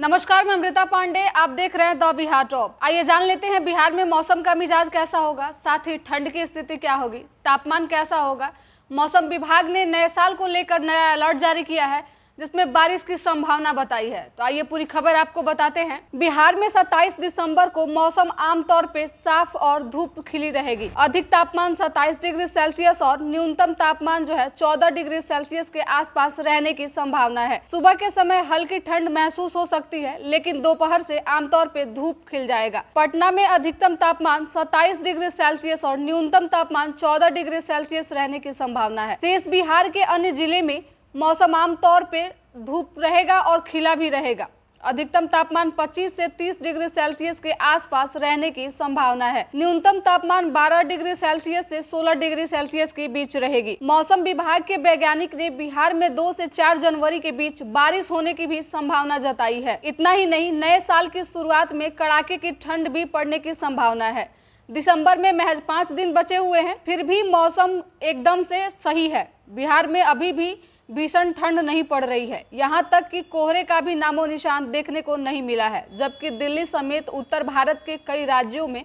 नमस्कार मैं अमृता पांडे आप देख रहे हैं द बिहार टॉप आइए जान लेते हैं बिहार में मौसम का मिजाज कैसा होगा साथ ही ठंड की स्थिति क्या होगी तापमान कैसा होगा मौसम विभाग ने नए साल को लेकर नया अलर्ट जारी किया है जिसमें बारिश की संभावना बताई है तो आइए पूरी खबर आपको बताते हैं बिहार में 27 दिसंबर को मौसम आमतौर पे साफ और धूप खिली रहेगी अधिक तापमान 27 डिग्री सेल्सियस और न्यूनतम तापमान जो है 14 डिग्री सेल्सियस के आसपास रहने की संभावना है सुबह के समय हल्की ठंड महसूस हो सकती है लेकिन दोपहर ऐसी आमतौर पे धूप खिल जाएगा पटना में अधिकतम तापमान सताइस डिग्री सेल्सियस और न्यूनतम तापमान चौदह डिग्री सेल्सियस रहने की संभावना है शेष बिहार के अन्य जिले में मौसम आमतौर पे धूप रहेगा और खिला भी रहेगा अधिकतम तापमान 25 से 30 डिग्री सेल्सियस के आसपास रहने की संभावना है न्यूनतम तापमान 12 डिग्री सेल्सियस से 16 डिग्री सेल्सियस के बीच रहेगी मौसम विभाग के वैज्ञानिक ने बिहार में 2 से 4 जनवरी के बीच बारिश होने की भी संभावना जताई है इतना ही नहीं नए साल की शुरुआत में कड़ाके की ठंड भी पड़ने की संभावना है दिसंबर में महज पाँच दिन बचे हुए हैं फिर भी मौसम एकदम से सही है बिहार में अभी भी भीषण ठंड नहीं पड़ रही है यहाँ तक कि कोहरे का भी नामो निशान देखने को नहीं मिला है जबकि दिल्ली समेत उत्तर भारत के कई राज्यों में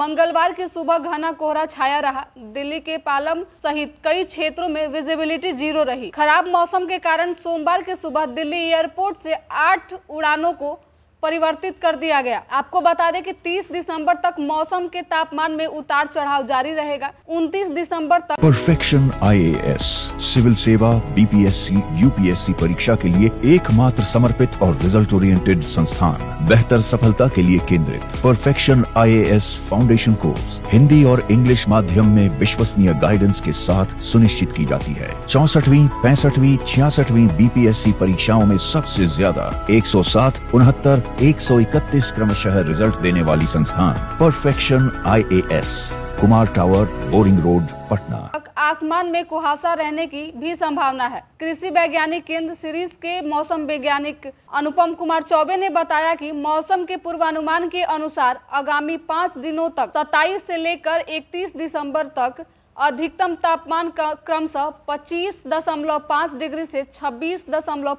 मंगलवार की सुबह घना कोहरा छाया रहा दिल्ली के पालम सहित कई क्षेत्रों में विजिबिलिटी जीरो रही खराब मौसम के कारण सोमवार की सुबह दिल्ली एयरपोर्ट से आठ उड़ानों को परिवर्तित कर दिया गया आपको बता दें कि 30 दिसंबर तक मौसम के तापमान में उतार चढ़ाव जारी रहेगा 29 दिसंबर तक परफेक्शन आईएएस सिविल सेवा बीपीएससी यूपीएससी परीक्षा के लिए एकमात्र समर्पित और रिजल्ट ओरिएंटेड संस्थान बेहतर सफलता के लिए केंद्रित perfection I foundation course Hindi और इंग्लिश माध्यम में विश्वसनीय गाइडेंस के साथ सुनिश्चित की जाती है चौसठवीं पैंसठवीं छियासठवीं बीपीएससी परीक्षाओं में सबसे ज्यादा एक सौ सात उनहत्तर 131 क्रमशः रिजल्ट देने वाली संस्थान perfection IAS Kumar tower boring road Patna आसमान में कुहासा रहने की भी संभावना है कृषि वैज्ञानिक केंद्र सीरीज के मौसम वैज्ञानिक अनुपम कुमार चौबे ने बताया कि मौसम के पूर्वानुमान के अनुसार आगामी पाँच दिनों तक सताईस से लेकर 31 दिसंबर तक अधिकतम तापमान का क्रमशः पाँच डिग्री से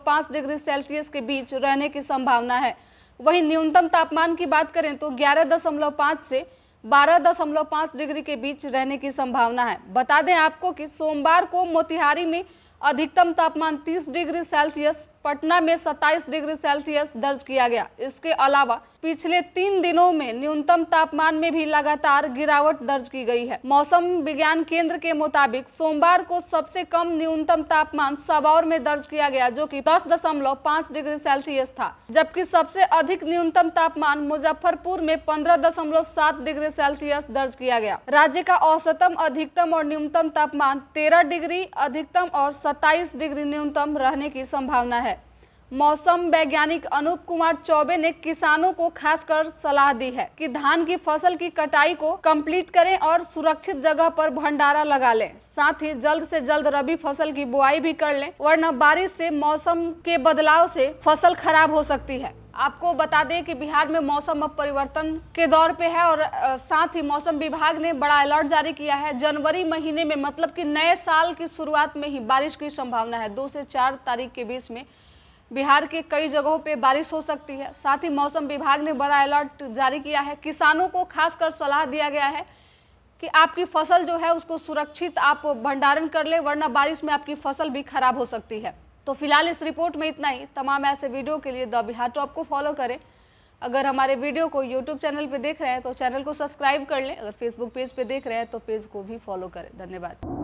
पाँच डिग्री सेल्सियस के बीच रहने की संभावना है वहीं न्यूनतम तापमान की बात करें तो ग्यारह दशमलव से बारह दशमलव डिग्री के बीच रहने की संभावना है बता दें आपको कि सोमवार को मोतिहारी में अधिकतम तापमान 30 डिग्री सेल्सियस पटना में 27 डिग्री सेल्सियस दर्ज किया गया इसके अलावा पिछले तीन दिनों में न्यूनतम तापमान में भी लगातार गिरावट दर्ज की गई है मौसम विज्ञान केंद्र के मुताबिक सोमवार को सबसे कम न्यूनतम तापमान सबौर में दर्ज किया गया जो कि 10.5 डिग्री सेल्सियस था जबकि सबसे अधिक न्यूनतम तापमान मुजफ्फरपुर में सात डिग्री सेल्सियस दर्ज किया गया राज्य का औसतम अधिकतम और न्यूनतम तापमान तेरह डिग्री अधिकतम और सत्ताईस डिग्री न्यूनतम रहने की संभावना है मौसम वैज्ञानिक अनूप कुमार चौबे ने किसानों को खासकर सलाह दी है कि धान की फसल की कटाई को कंप्लीट करें और सुरक्षित जगह पर भंडारा लगा लें साथ ही जल्द से जल्द रबी फसल की बुआई भी कर लें वरना बारिश से मौसम के बदलाव से फसल खराब हो सकती है आपको बता दें कि बिहार में मौसम अब परिवर्तन के दौर पे है और साथ ही मौसम विभाग ने बड़ा अलर्ट जारी किया है जनवरी महीने में मतलब कि नए साल की शुरुआत में ही बारिश की संभावना है दो से चार तारीख के बीच में बिहार के कई जगहों पे बारिश हो सकती है साथ ही मौसम विभाग ने बड़ा अलर्ट जारी किया है किसानों को खासकर सलाह दिया गया है कि आपकी फसल जो है उसको सुरक्षित आप भंडारण कर ले वरना बारिश में आपकी फसल भी खराब हो सकती है तो फिलहाल इस रिपोर्ट में इतना ही तमाम ऐसे वीडियो के लिए द बिहार टॉप को फॉलो करें अगर हमारे वीडियो को यूट्यूब चैनल पर देख रहे हैं तो चैनल को सब्सक्राइब कर लें अगर फेसबुक पेज पर देख रहे हैं तो पेज को भी फॉलो करें धन्यवाद